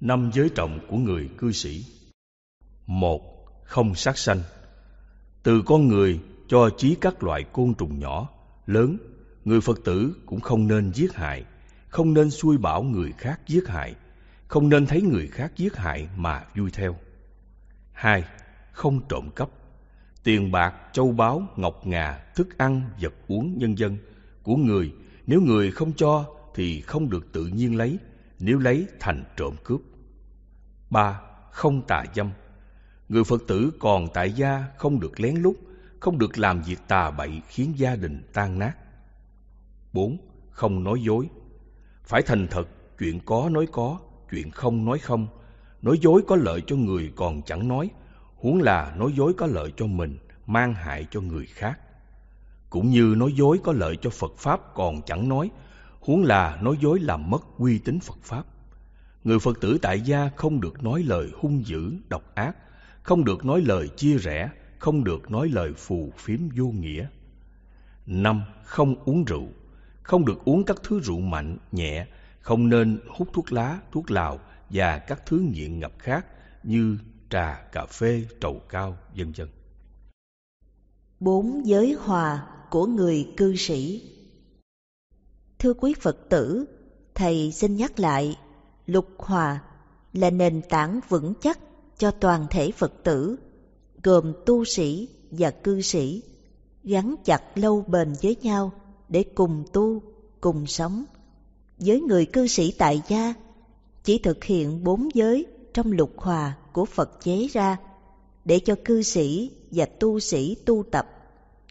năm giới trọng của người cư sĩ một không sát sanh từ con người cho chí các loại côn trùng nhỏ lớn người phật tử cũng không nên giết hại không nên xui bảo người khác giết hại không nên thấy người khác giết hại mà vui theo hai không trộm cắp tiền bạc châu báu ngọc ngà thức ăn vật uống nhân dân của người nếu người không cho thì không được tự nhiên lấy nếu lấy thành trộm cướp. 3. Không tà dâm Người Phật tử còn tại gia không được lén lút, không được làm việc tà bậy khiến gia đình tan nát. 4. Không nói dối Phải thành thật, chuyện có nói có, chuyện không nói không. Nói dối có lợi cho người còn chẳng nói, huống là nói dối có lợi cho mình, mang hại cho người khác. Cũng như nói dối có lợi cho Phật Pháp còn chẳng nói, huống là nói dối làm mất uy tín Phật Pháp. Người Phật tử tại gia không được nói lời hung dữ, độc ác, không được nói lời chia rẽ, không được nói lời phù phiếm vô nghĩa. Năm, không uống rượu, không được uống các thứ rượu mạnh, nhẹ, không nên hút thuốc lá, thuốc lào và các thứ nghiện ngập khác như trà, cà phê, trầu cao, vân vân. Bốn giới hòa của người cư sĩ Thưa quý Phật tử, Thầy xin nhắc lại, lục hòa là nền tảng vững chắc cho toàn thể Phật tử, gồm tu sĩ và cư sĩ, gắn chặt lâu bền với nhau để cùng tu, cùng sống. Với người cư sĩ tại gia, chỉ thực hiện bốn giới trong lục hòa của Phật chế ra để cho cư sĩ và tu sĩ tu tập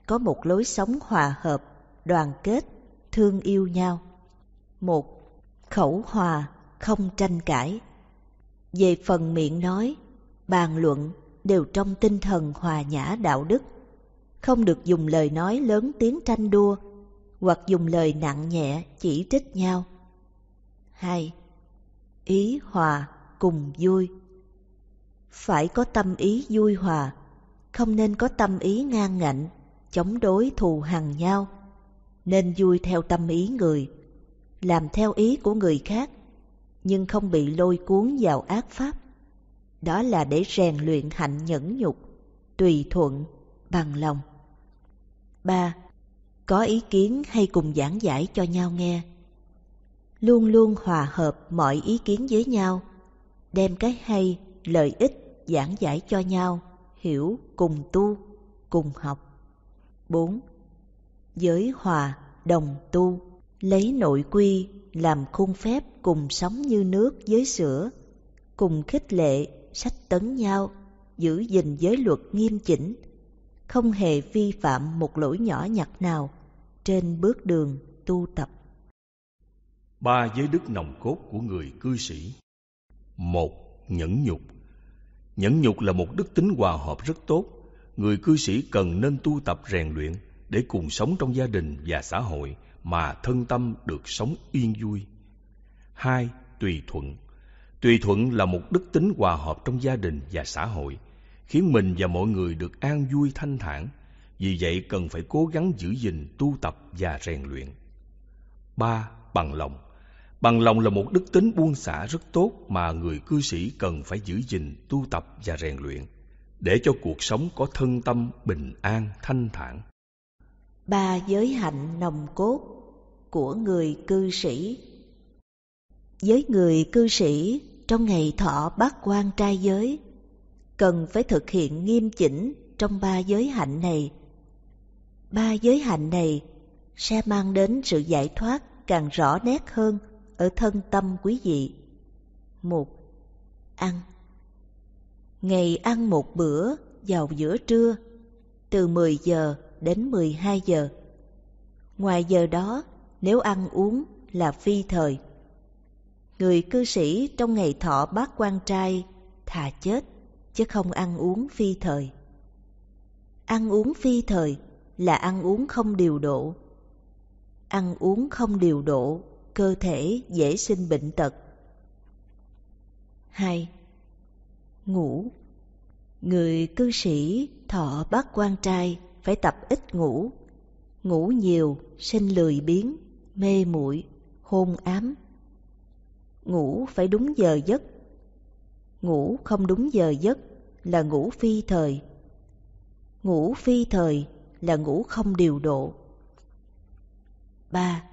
có một lối sống hòa hợp, đoàn kết thương yêu nhau. một Khẩu hòa, không tranh cãi. Về phần miệng nói, bàn luận đều trong tinh thần hòa nhã đạo đức. Không được dùng lời nói lớn tiếng tranh đua hoặc dùng lời nặng nhẹ chỉ trích nhau. hai Ý hòa cùng vui Phải có tâm ý vui hòa, không nên có tâm ý ngang ngạnh, chống đối thù hằn nhau, nên vui theo tâm ý người, làm theo ý của người khác, nhưng không bị lôi cuốn vào ác pháp. Đó là để rèn luyện hạnh nhẫn nhục, tùy thuận, bằng lòng. Ba, Có ý kiến hay cùng giảng giải cho nhau nghe. Luôn luôn hòa hợp mọi ý kiến với nhau, đem cái hay, lợi ích giảng giải cho nhau, hiểu cùng tu, cùng học. Bốn giới hòa, đồng tu, lấy nội quy làm khung phép cùng sống như nước với sữa, cùng khích lệ, sách tấn nhau, giữ gìn giới luật nghiêm chỉnh, không hề vi phạm một lỗi nhỏ nhặt nào trên bước đường tu tập. Ba giới đức nồng cốt của người cư sĩ một Nhẫn nhục Nhẫn nhục là một đức tính hòa hợp rất tốt Người cư sĩ cần nên tu tập rèn luyện để cùng sống trong gia đình và xã hội mà thân tâm được sống yên vui. Hai, tùy thuận. Tùy thuận là một đức tính hòa hợp trong gia đình và xã hội, khiến mình và mọi người được an vui thanh thản. Vì vậy cần phải cố gắng giữ gìn, tu tập và rèn luyện. Ba, bằng lòng. Bằng lòng là một đức tính buông xả rất tốt mà người cư sĩ cần phải giữ gìn, tu tập và rèn luyện để cho cuộc sống có thân tâm bình an, thanh thản ba giới hạnh nồng cốt của người cư sĩ. Với người cư sĩ, trong ngày thọ bát quan trai giới, cần phải thực hiện nghiêm chỉnh trong ba giới hạnh này. Ba giới hạnh này sẽ mang đến sự giải thoát càng rõ nét hơn ở thân tâm quý vị. một Ăn Ngày ăn một bữa vào giữa trưa, từ 10 giờ đến 12 giờ. Ngoài giờ đó, nếu ăn uống là phi thời. Người cư sĩ trong ngày thọ bác quan trai thà chết, chứ không ăn uống phi thời. Ăn uống phi thời là ăn uống không điều độ. Ăn uống không điều độ, cơ thể dễ sinh bệnh tật. 2. Ngủ Người cư sĩ thọ bác quan trai phải tập ít ngủ. Ngủ nhiều, sinh lười biếng, mê muội, hôn ám. Ngủ phải đúng giờ giấc. Ngủ không đúng giờ giấc là ngủ phi thời. Ngủ phi thời là ngủ không điều độ. ba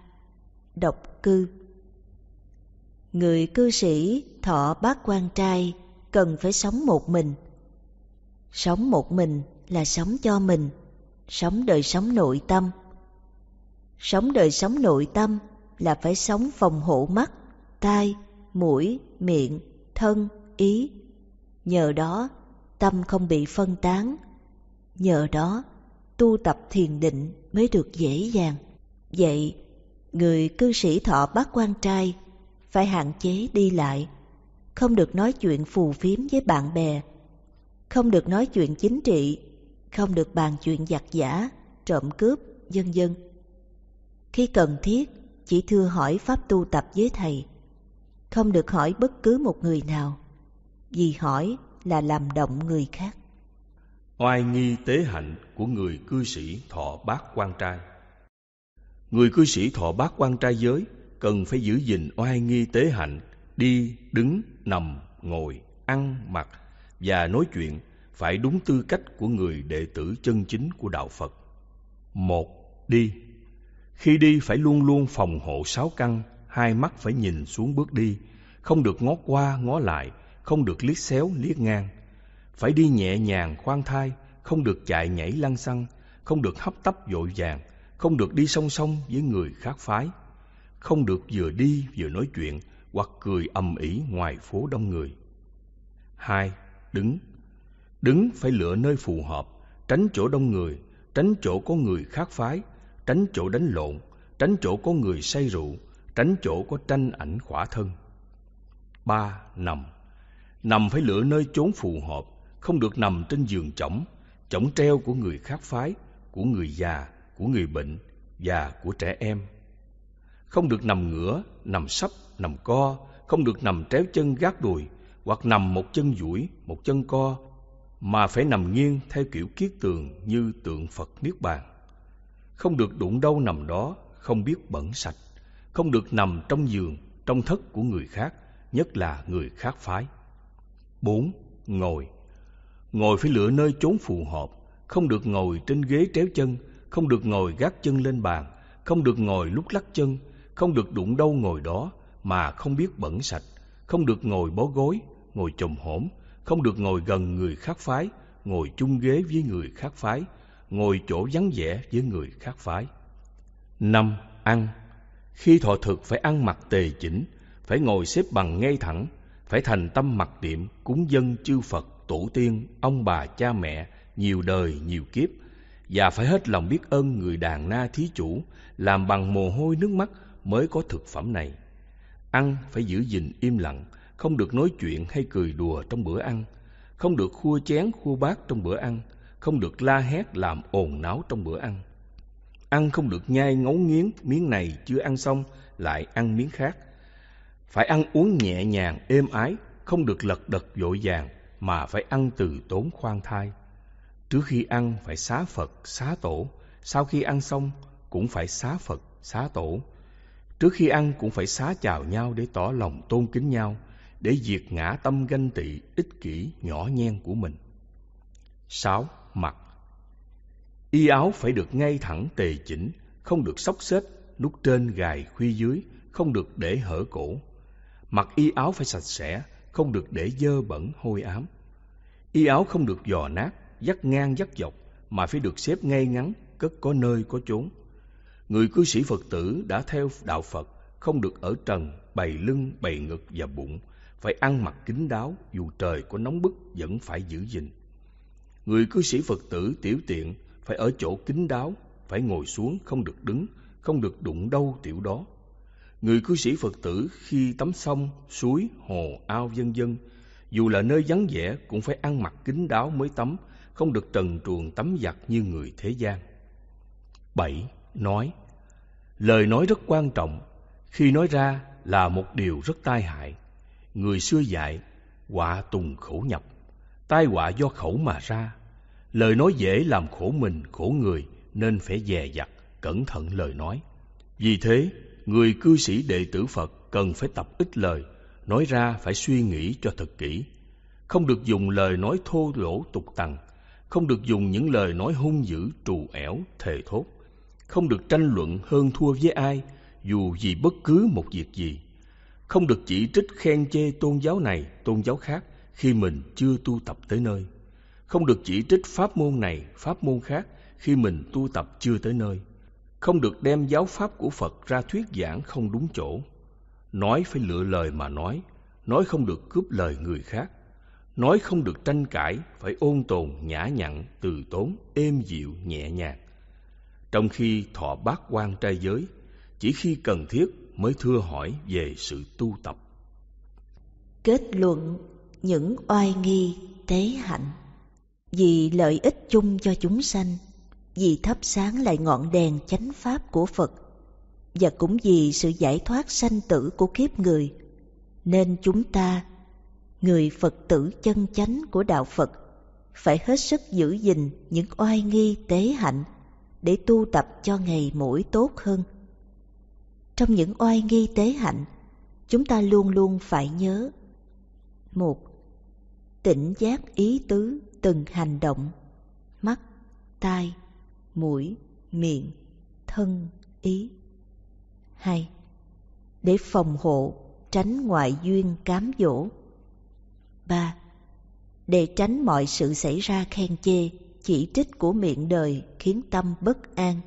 Độc cư Người cư sĩ thọ bác quan trai cần phải sống một mình. Sống một mình là sống cho mình sống đời sống nội tâm sống đời sống nội tâm là phải sống phòng hộ mắt tai mũi miệng thân ý nhờ đó tâm không bị phân tán nhờ đó tu tập thiền định mới được dễ dàng vậy người cư sĩ thọ bác quan trai phải hạn chế đi lại không được nói chuyện phù phiếm với bạn bè không được nói chuyện chính trị không được bàn chuyện giặc giả, trộm cướp, dân dân. Khi cần thiết, chỉ thưa hỏi pháp tu tập với thầy, không được hỏi bất cứ một người nào, vì hỏi là làm động người khác. Oai nghi tế hạnh của người cư sĩ thọ bát quan trai Người cư sĩ thọ bát quan trai giới cần phải giữ gìn oai nghi tế hạnh, đi, đứng, nằm, ngồi, ăn, mặc và nói chuyện phải đúng tư cách của người đệ tử chân chính của đạo Phật. Một, đi. Khi đi phải luôn luôn phòng hộ sáu căn, hai mắt phải nhìn xuống bước đi, không được ngó qua ngó lại, không được liếc xéo liếc ngang. Phải đi nhẹ nhàng khoan thai, không được chạy nhảy lăng xăng, không được hấp tấp vội vàng, không được đi song song với người khác phái, không được vừa đi vừa nói chuyện hoặc cười ầm ĩ ngoài phố đông người. Hai, đứng Đứng phải lựa nơi phù hợp, tránh chỗ đông người, tránh chỗ có người khác phái, tránh chỗ đánh lộn, tránh chỗ có người say rượu, tránh chỗ có tranh ảnh khỏa thân. ba Nằm Nằm phải lựa nơi chốn phù hợp, không được nằm trên giường chõng, chõng treo của người khác phái, của người già, của người bệnh và của trẻ em. Không được nằm ngửa, nằm sấp, nằm co, không được nằm tréo chân gác đùi, hoặc nằm một chân duỗi, một chân co, mà phải nằm nghiêng theo kiểu kiết tường như tượng Phật Niết Bàn. Không được đụng đâu nằm đó, không biết bẩn sạch, không được nằm trong giường, trong thất của người khác, nhất là người khác phái. 4. Ngồi Ngồi phải lựa nơi chốn phù hợp, không được ngồi trên ghế tréo chân, không được ngồi gác chân lên bàn, không được ngồi lúc lắc chân, không được đụng đâu ngồi đó mà không biết bẩn sạch, không được ngồi bó gối, ngồi chồm hổm, không được ngồi gần người khác phái, ngồi chung ghế với người khác phái, ngồi chỗ vắng vẻ với người khác phái. năm Ăn Khi thọ thực phải ăn mặc tề chỉnh, phải ngồi xếp bằng ngay thẳng, phải thành tâm mặc niệm, cúng dân chư Phật, tổ tiên, ông bà, cha mẹ, nhiều đời, nhiều kiếp, và phải hết lòng biết ơn người đàn na thí chủ, làm bằng mồ hôi nước mắt mới có thực phẩm này. Ăn phải giữ gìn im lặng, không được nói chuyện hay cười đùa trong bữa ăn, không được khua chén khua bát trong bữa ăn, không được la hét làm ồn náo trong bữa ăn. Ăn không được nhai ngấu nghiến miếng này chưa ăn xong lại ăn miếng khác. Phải ăn uống nhẹ nhàng, êm ái, không được lật đật vội vàng mà phải ăn từ tốn khoan thai. Trước khi ăn phải xá Phật, xá tổ, sau khi ăn xong cũng phải xá Phật, xá tổ. Trước khi ăn cũng phải xá chào nhau để tỏ lòng tôn kính nhau, để diệt ngã tâm ganh tị, ích kỷ, nhỏ nhen của mình. 6. Mặt Y áo phải được ngay thẳng tề chỉnh, không được xốc xếch, nút trên gài khuy dưới, không được để hở cổ. Mặt y áo phải sạch sẽ, không được để dơ bẩn hôi ám. Y áo không được giò nát, dắt ngang dắt dọc, mà phải được xếp ngay ngắn, cất có nơi có chốn. Người cư sĩ Phật tử đã theo đạo Phật, không được ở trần, bày lưng, bày ngực và bụng, phải ăn mặc kín đáo dù trời có nóng bức vẫn phải giữ gìn. Người cư sĩ Phật tử tiểu tiện phải ở chỗ kín đáo, phải ngồi xuống không được đứng, không được đụng đâu tiểu đó. Người cư sĩ Phật tử khi tắm sông, suối, hồ, ao vân vân dù là nơi vắng vẻ cũng phải ăn mặc kín đáo mới tắm, không được trần truồng tắm giặt như người thế gian. bảy Nói Lời nói rất quan trọng, khi nói ra là một điều rất tai hại người xưa dạy họa tùng khổ nhập tai họa do khẩu mà ra lời nói dễ làm khổ mình khổ người nên phải dè dặt cẩn thận lời nói vì thế người cư sĩ đệ tử phật cần phải tập ít lời nói ra phải suy nghĩ cho thật kỹ không được dùng lời nói thô lỗ tục tằn không được dùng những lời nói hung dữ trù ẻo thề thốt không được tranh luận hơn thua với ai dù vì bất cứ một việc gì không được chỉ trích khen chê tôn giáo này, tôn giáo khác khi mình chưa tu tập tới nơi. Không được chỉ trích pháp môn này, pháp môn khác khi mình tu tập chưa tới nơi. Không được đem giáo pháp của Phật ra thuyết giảng không đúng chỗ. Nói phải lựa lời mà nói, nói không được cướp lời người khác. Nói không được tranh cãi, phải ôn tồn, nhã nhặn, từ tốn, êm dịu, nhẹ nhàng. Trong khi thọ bát quan trai giới, chỉ khi cần thiết mới thưa hỏi về sự tu tập. Kết luận những oai nghi tế hạnh vì lợi ích chung cho chúng sanh, vì thắp sáng lại ngọn đèn chánh pháp của Phật và cũng vì sự giải thoát sanh tử của kiếp người nên chúng ta người Phật tử chân chánh của đạo Phật phải hết sức giữ gìn những oai nghi tế hạnh để tu tập cho ngày mỗi tốt hơn. Trong những oai nghi tế hạnh, chúng ta luôn luôn phải nhớ. một Tỉnh giác ý tứ từng hành động, mắt, tai, mũi, miệng, thân, ý. hai Để phòng hộ, tránh ngoại duyên cám dỗ. ba Để tránh mọi sự xảy ra khen chê, chỉ trích của miệng đời khiến tâm bất an.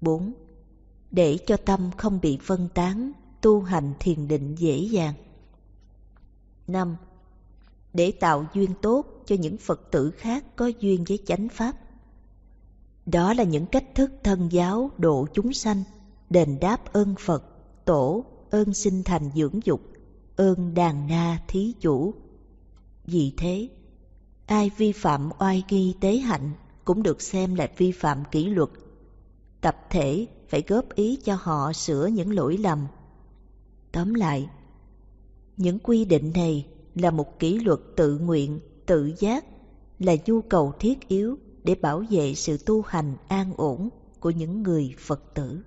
bốn để cho tâm không bị phân tán, tu hành thiền định dễ dàng. Năm, Để tạo duyên tốt cho những Phật tử khác có duyên với chánh pháp. Đó là những cách thức thân giáo độ chúng sanh, đền đáp ơn Phật, tổ, ơn sinh thành dưỡng dục, ơn đàn na thí chủ. Vì thế, ai vi phạm oai nghi tế hạnh cũng được xem là vi phạm kỷ luật. Tập thể phải góp ý cho họ sửa những lỗi lầm. Tóm lại, những quy định này là một kỷ luật tự nguyện, tự giác, là nhu cầu thiết yếu để bảo vệ sự tu hành an ổn của những người Phật tử.